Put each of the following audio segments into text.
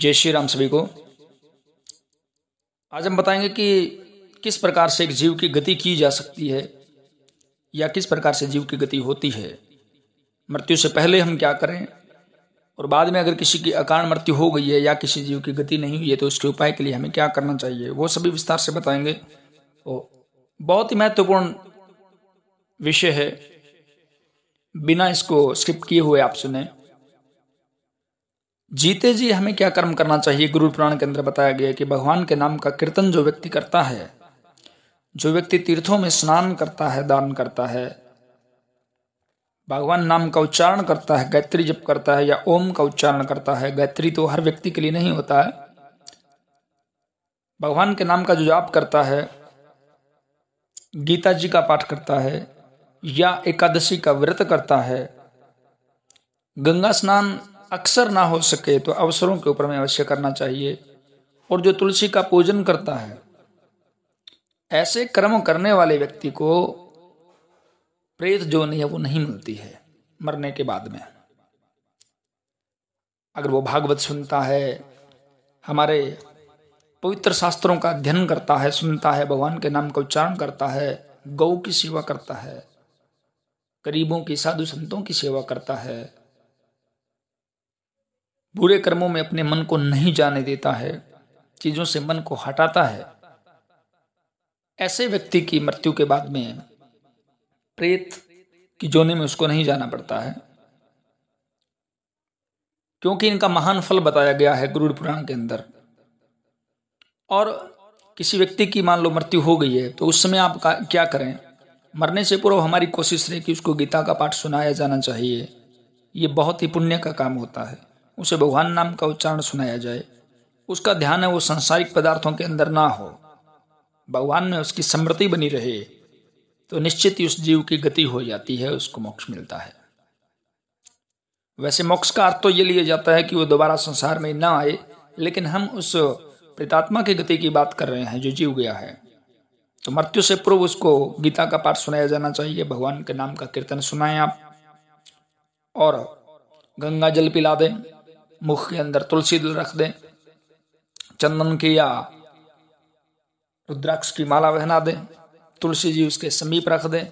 जय श्री राम सभी को आज हम बताएंगे कि किस प्रकार से एक जीव की गति की जा सकती है या किस प्रकार से जीव की गति होती है मृत्यु से पहले हम क्या करें और बाद में अगर किसी की अकारण मृत्यु हो गई है या किसी जीव की गति नहीं हुई है तो उसके उपाय के लिए हमें क्या करना चाहिए वो सभी विस्तार से बताएंगे और तो, बहुत ही महत्वपूर्ण विषय है बिना इसको स्किप किए हुए आप सुने जीते जी हमें क्या कर्म करना चाहिए गुरु पुराण के अंदर बताया गया कि भगवान के नाम का कीर्तन जो व्यक्ति करता है जो व्यक्ति तीर्थों में स्नान करता है दान करता है भगवान नाम का उच्चारण करता है गायत्री जप करता है या ओम का उच्चारण करता है गायत्री तो हर व्यक्ति के लिए नहीं होता है भगवान के नाम का जो जाप करता है गीता जी का पाठ करता है या एकादशी का व्रत करता है गंगा स्नान अक्सर ना हो सके तो अवसरों के ऊपर में अवश्य करना चाहिए और जो तुलसी का पूजन करता है ऐसे कर्म करने वाले व्यक्ति को प्रेत जो नहीं है वो नहीं मिलती है मरने के बाद में अगर वो भागवत सुनता है हमारे पवित्र शास्त्रों का अध्ययन करता है सुनता है भगवान के नाम का उच्चारण करता है गौ की सेवा करता है गरीबों की साधु संतों की सेवा करता है बुरे कर्मों में अपने मन को नहीं जाने देता है चीज़ों से मन को हटाता है ऐसे व्यक्ति की मृत्यु के बाद में प्रेत की जोने में उसको नहीं जाना पड़ता है क्योंकि इनका महान फल बताया गया है गुरुड़ पुराण के अंदर और किसी व्यक्ति की मान लो मृत्यु हो गई है तो उस समय आप क्या करें मरने से पूर्व हमारी कोशिश रहे कि उसको गीता का पाठ सुनाया जाना चाहिए ये बहुत ही पुण्य का काम होता है उसे भगवान नाम का उच्चारण सुनाया जाए उसका ध्यान है वो सांसारिक पदार्थों के अंदर ना हो भगवान में उसकी समृद्धि बनी रहे तो निश्चित ही उस जीव की गति हो जाती है उसको मोक्ष मिलता है वैसे मोक्ष का अर्थ तो ये लिया जाता है कि वो दोबारा संसार में ना आए लेकिन हम उस प्रतात्मा की गति की बात कर रहे हैं जो जीव गया है तो मृत्यु से पूर्व उसको गीता का पाठ सुनाया जाना चाहिए भगवान के नाम का कीर्तन सुनाएं आप और गंगा जल पिला दें मुख के अंदर तुलसी दल रख दें चंदन की या रुद्राक्ष की माला पहना दें तुलसी जी उसके समीप रख दें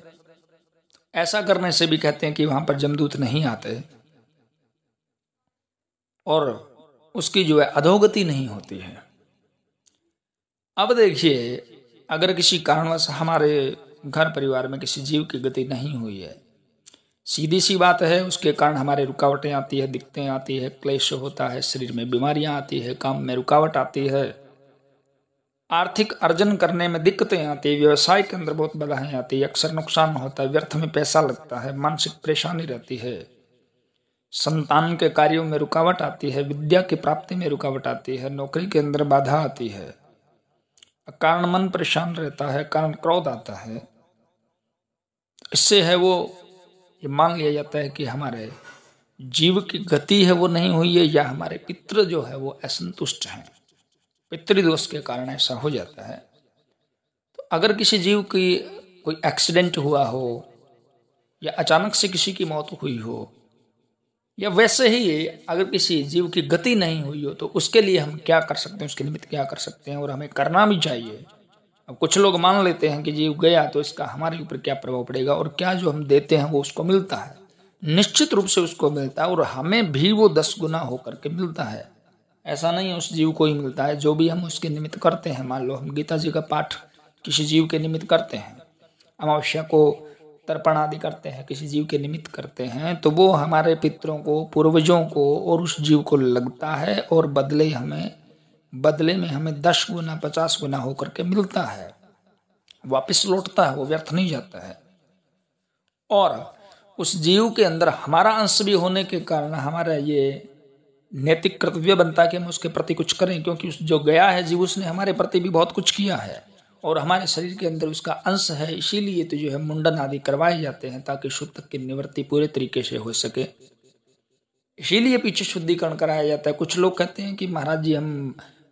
ऐसा करने से भी कहते हैं कि वहां पर जमदूत नहीं आते और उसकी जो है अधोगति नहीं होती है अब देखिए अगर किसी कारणवश हमारे घर परिवार में किसी जीव की गति नहीं हुई है सीधी सी बात है उसके कारण हमारे रुकावटें आती है दिक्कतें आती है क्लेश होता है शरीर में बीमारियां आती है काम में रुकावट आती है आर्थिक अर्जन करने में दिक्कतें आती है व्यवसाय के अंदर बहुत बाधाएं आती है अक्सर नुकसान होता है व्यर्थ में पैसा लगता है मानसिक परेशानी रहती है संतान के कार्यों में रुकावट आती है विद्या की प्राप्ति में रुकावट आती है नौकरी के अंदर बाधा आती है कारण मन परेशान रहता है कारण क्रोध आता है इससे है वो ये मान लिया जाता है कि हमारे जीव की गति है वो नहीं हुई है या हमारे पितृ जो है वो असंतुष्ट हैं पितृदोष के कारण ऐसा हो जाता है तो अगर किसी जीव की कोई एक्सीडेंट हुआ हो या अचानक से किसी की मौत हुई हो या वैसे ही अगर किसी जीव की गति नहीं हुई हो तो उसके लिए हम क्या कर सकते हैं उसके निमित्त क्या कर सकते हैं और हमें करना भी चाहिए अब कुछ लोग मान लेते हैं कि जीव गया तो इसका हमारे ऊपर क्या प्रभाव पड़ेगा और क्या जो हम देते हैं वो उसको मिलता है निश्चित रूप से उसको मिलता है और हमें भी वो दस गुना होकर के मिलता है ऐसा नहीं उस जीव को ही मिलता है जो भी हम उसके निमित्त करते हैं मान लो हम गीता जी का पाठ किसी जीव के निमित्त करते हैं अमावस्या को तर्पण आदि करते हैं किसी जीव के निमित्त करते हैं तो वो हमारे पितरों को पूर्वजों को और उस जीव को लगता है और बदले हमें बदले में हमें दस गुना पचास गुना होकर के मिलता है वापस लौटता है वो व्यर्थ नहीं जाता है और उस जीव के अंदर हमारा अंश भी होने के कारण हमारा ये नैतिक कर्तव्य बनता है कि हम उसके प्रति कुछ करें क्योंकि उस जो गया है जीव उसने हमारे प्रति भी बहुत कुछ किया है और हमारे शरीर के अंदर उसका अंश है इसीलिए तो जो है मुंडन आदि करवाए जाते हैं ताकि शुद्ध की निवृत्ति पूरे तरीके से हो सके इसीलिए पीछे शुद्धिकरण कराया जाता है कुछ लोग कहते हैं कि महाराज जी हम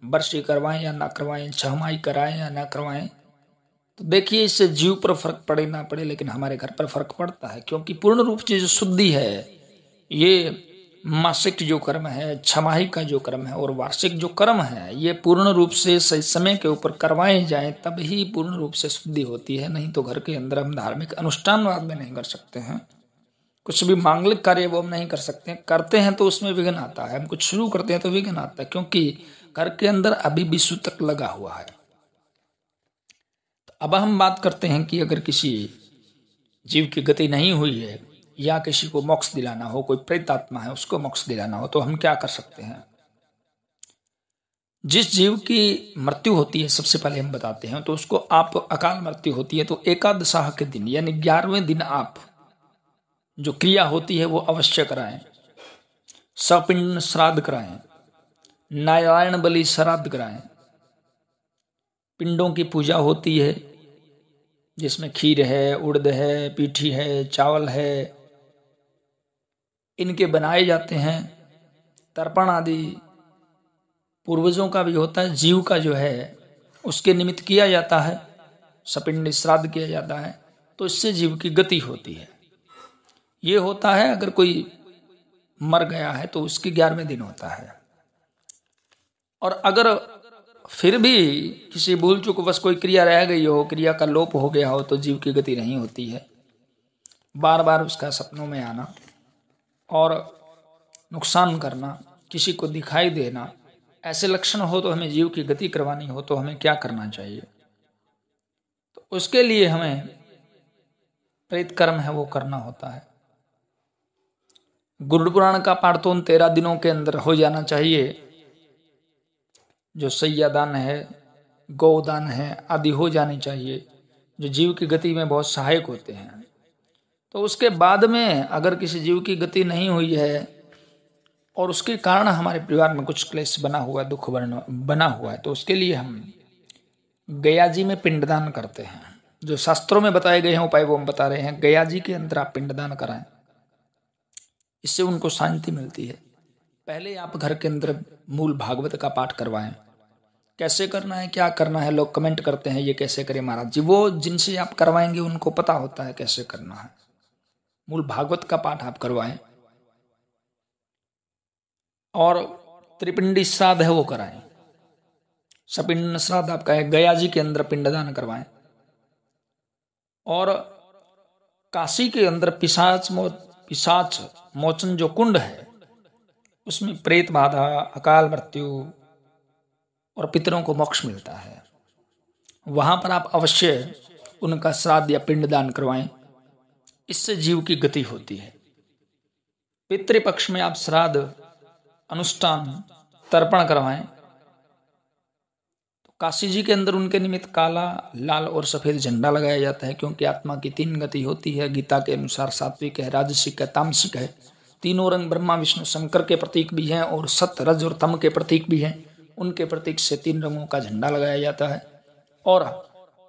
बरसी करवाएं या ना करवाएं छमाई कराएं या ना करवाएं तो देखिए इससे जीव पर फर्क पड़े ना पड़े लेकिन हमारे घर पर फर्क पड़ता है क्योंकि पूर्ण रूप से जो शुद्धि है ये मासिक जो कर्म है छमाही का जो कर्म है और वार्षिक जो कर्म है ये पूर्ण रूप से सही समय के ऊपर करवाए जाएं तब ही पूर्ण रूप से शुद्धि होती है नहीं तो घर के अंदर हम धार्मिक अनुष्ठान वाद में नहीं कर सकते हैं कुछ भी मांगलिक कार्य वो हम नहीं कर सकते हैं करते हैं तो उसमें विघ्न आता है हम कुछ शुरू करते हैं तो विघ्न आता है क्योंकि घर के अंदर अभी भी सूतक लगा हुआ है तो अब हम बात करते हैं कि अगर किसी जीव की गति नहीं हुई है या किसी को मोक्ष दिलाना हो कोई प्रेत आत्मा है उसको मोक्ष दिलाना हो तो हम क्या कर सकते हैं जिस जीव की मृत्यु होती है सबसे पहले हम बताते हैं तो उसको आप अकाल मृत्यु होती है तो एकादशाह के दिन यानी ग्यारहवें दिन आप जो क्रिया होती है वो अवश्य कराएं सपिंड श्राद्ध कराएं नारायण बलि श्राद्ध कराएं पिंडों की पूजा होती है जिसमें खीर है उड़द है पीठी है चावल है इनके बनाए जाते हैं तर्पण आदि पूर्वजों का भी होता है जीव का जो है उसके निमित्त किया जाता है सपिंड श्राद्ध किया जाता है तो इससे जीव की गति होती है ये होता है अगर कोई मर गया है तो उसके ग्यारहवें दिन होता है और अगर फिर भी किसी भूल चूक बस कोई क्रिया रह गई हो क्रिया का लोप हो गया हो तो जीव की गति नहीं होती है बार बार उसका सपनों में आना और नुकसान करना किसी को दिखाई देना ऐसे लक्षण हो तो हमें जीव की गति करवानी हो तो हमें क्या करना चाहिए तो उसके लिए हमें प्रेत कर्म है वो करना होता है गुरुपुराण का उन तेरह दिनों के अंदर हो जाना चाहिए जो सैयादान है गौदान है आदि हो जाने चाहिए जो जीव की गति में बहुत सहायक होते हैं तो उसके बाद में अगर किसी जीव की गति नहीं हुई है और उसके कारण हमारे परिवार में कुछ क्लेश बना हुआ है दुख बना हुआ है तो उसके लिए हम गया जी में पिंडदान करते हैं जो शास्त्रों में बताए गए हैं उपाय वो हम बता रहे हैं गया जी के अंदर आप पिंडदान कराएं इससे उनको शांति मिलती है पहले आप घर के अंदर मूल भागवत का पाठ करवाएं कैसे करना है क्या करना है लोग कमेंट करते हैं ये कैसे करें महाराज जी वो जिनसे आप करवाएंगे उनको पता होता है कैसे करना है मूल भागवत का पाठ आप करवाएं और त्रिपिंडी श्राद्ध है वो कराएं सपिंड श्राद्ध आपका है गया जी के अंदर पिंडदान करवाएं और काशी के अंदर पिशाच मो पिशाच मोचन जो कुंड है उसमें प्रेत बाधा अकाल मृत्यु और पितरों को मोक्ष मिलता है वहां पर आप अवश्य उनका श्राद्ध या पिंड दान करवाएं इससे जीव की गति होती है पितृपक्ष में आप श्राद्ध अनुष्ठान तर्पण करवाएं तो काशी जी के अंदर उनके निमित्त काला लाल और सफ़ेद झंडा लगाया जाता है क्योंकि आत्मा की तीन गति होती है गीता के अनुसार सात्विक है राजसिक है तामसिक है तीनों रंग ब्रह्मा विष्णु शंकर के प्रतीक भी हैं और सत रज और तम के प्रतीक भी हैं उनके प्रतीक से तीन रंगों का झंडा लगाया जाता है और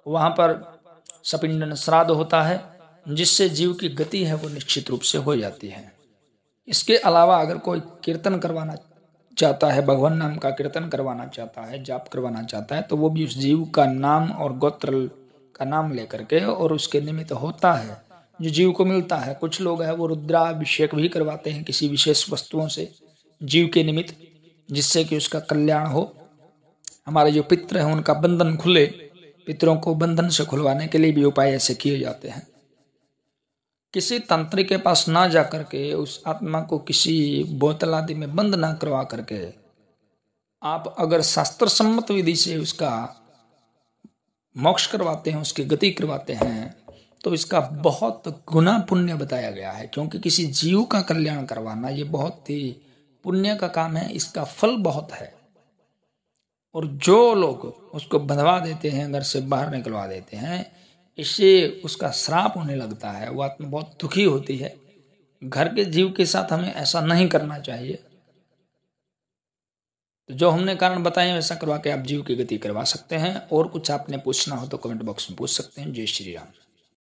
वहाँ पर सपिंडन श्राद्ध होता है जिससे जीव की गति है वो निश्चित रूप से हो जाती है इसके अलावा अगर कोई कीर्तन करवाना चाहता है भगवान नाम का कीर्तन करवाना चाहता है जाप करवाना चाहता है तो वो भी उस जीव का नाम और गोत्र का नाम लेकर के और उसके निमित्त होता है जो जीव को मिलता है कुछ लोग हैं वो रुद्राभिषेक भी करवाते हैं किसी विशेष वस्तुओं से जीव के निमित्त जिससे कि उसका कल्याण हो हमारे जो पित्र हैं उनका बंधन खुले पितरों को बंधन से खुलवाने के लिए भी उपाय ऐसे किए जाते हैं किसी तंत्र के पास ना जा करके उस आत्मा को किसी बोतल आदि में बंद ना करवा करके आप अगर शास्त्र सम्मत विधि से उसका मोक्ष करवाते हैं उसकी गति करवाते हैं तो इसका बहुत गुना पुण्य बताया गया है क्योंकि किसी जीव का कल्याण करवाना ये बहुत ही पुण्य का काम है इसका फल बहुत है और जो लोग उसको बंधवा देते हैं घर से बाहर निकलवा देते हैं इससे उसका श्राप होने लगता है वो आत्मा बहुत दुखी होती है घर के जीव के साथ हमें ऐसा नहीं करना चाहिए तो जो हमने कारण बताए वैसा करवा के आप जीव की गति करवा सकते हैं और कुछ आपने पूछना हो तो कमेंट बॉक्स में पूछ सकते हैं जय श्री राम